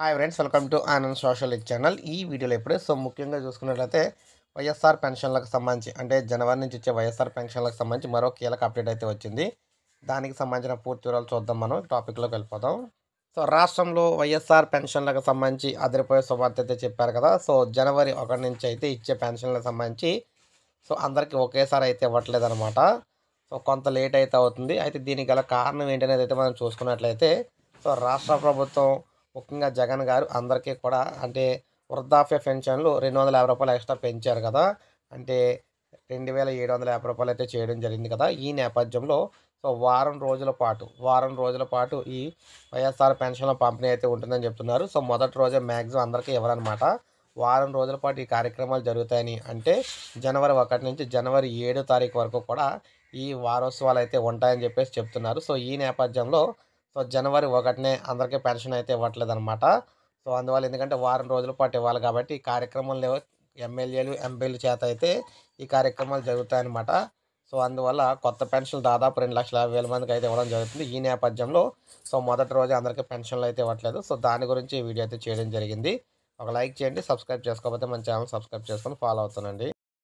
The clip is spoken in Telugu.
hi friends welcome to Anand social channel ఈ వీడియోలో ఎప్పుడే సో ముఖ్యంగా చూసుకున్నట్లయితే వైఎస్ఆర్ పెన్షన్లకు సంబంధించి అంటే జనవరి నుంచి వచ్చే వైఎస్ఆర్ పెన్షన్లకు సంబంధించి మరో కీలక అప్డేట్ అయితే వచ్చింది దానికి సంబంధించిన పూర్తి వివరాలు చూద్దాం మనం టాపిక్లోకి వెళ్ళిపోతాం సో రాష్ట్రంలో వైఎస్ఆర్ పెన్షన్లకు సంబంధించి అదిరిపోయే శుభార్త అయితే చెప్పారు కదా సో జనవరి ఒకటి నుంచి అయితే ఇచ్చే పెన్షన్లకు సంబంధించి సో అందరికీ ఒకేసారి అయితే ఇవ్వట్లేదు అనమాట సో కొంత లేట్ అయితే అవుతుంది అయితే దీనికి గల కారణం ఏంటనేది అయితే మనం చూసుకున్నట్లయితే సో రాష్ట్ర ప్రభుత్వం ముఖ్యంగా జగన్ గారు అందరికీ కూడా అంటే వృద్ధాప్య పెన్షన్లు రెండు వందల యాభై రూపాయలు ఎక్స్ట్రా పెంచారు కదా అంటే రెండు వేల ఏడు వందల యాభై రూపాయలు అయితే చేయడం జరిగింది కదా ఈ నేపథ్యంలో సో వారం రోజుల పాటు వారం రోజుల పాటు ఈ వైఎస్ఆర్ పెన్షన్ల పంపిణీ అయితే ఉంటుందని చెప్తున్నారు సో మొదటి రోజే మ్యాక్సిమం అందరికీ ఇవ్వరనమాట వారం రోజుల పాటు ఈ కార్యక్రమాలు జరుగుతాయని అంటే జనవరి ఒకటి నుంచి జనవరి ఏడో తారీఖు వరకు కూడా ఈ వారోత్సవాలు అయితే ఉంటాయని చెప్పేసి చెప్తున్నారు సో ఈ నేపథ్యంలో సో జనవరి ఒకటినే అందరికీ పెన్షన్ అయితే ఇవ్వట్లేదు అనమాట సో అందువల్ల ఎందుకంటే వారం రోజుల పాటు ఇవ్వాలి కాబట్టి ఈ కార్యక్రమంలో ఎమ్మెల్యేలు ఎంపీలు చేత అయితే ఈ కార్యక్రమాలు జరుగుతాయన్నమాట సో అందువల్ల కొత్త పెన్షన్లు దాదాపు రెండు లక్షల యాభై వేల మందికి అయితే ఇవ్వడం జరుగుతుంది ఈ నేపథ్యంలో సో మొదటి రోజు అందరికీ పెన్షన్లు అయితే ఇవ్వట్లేదు సో దాని గురించి ఈ వీడియో అయితే చేయడం జరిగింది ఒక లైక్ చేయండి సబ్స్క్రైబ్ చేసుకోకపోతే మన ఛానల్ సబ్స్క్రైబ్ చేసుకొని ఫాలో అవుతానండి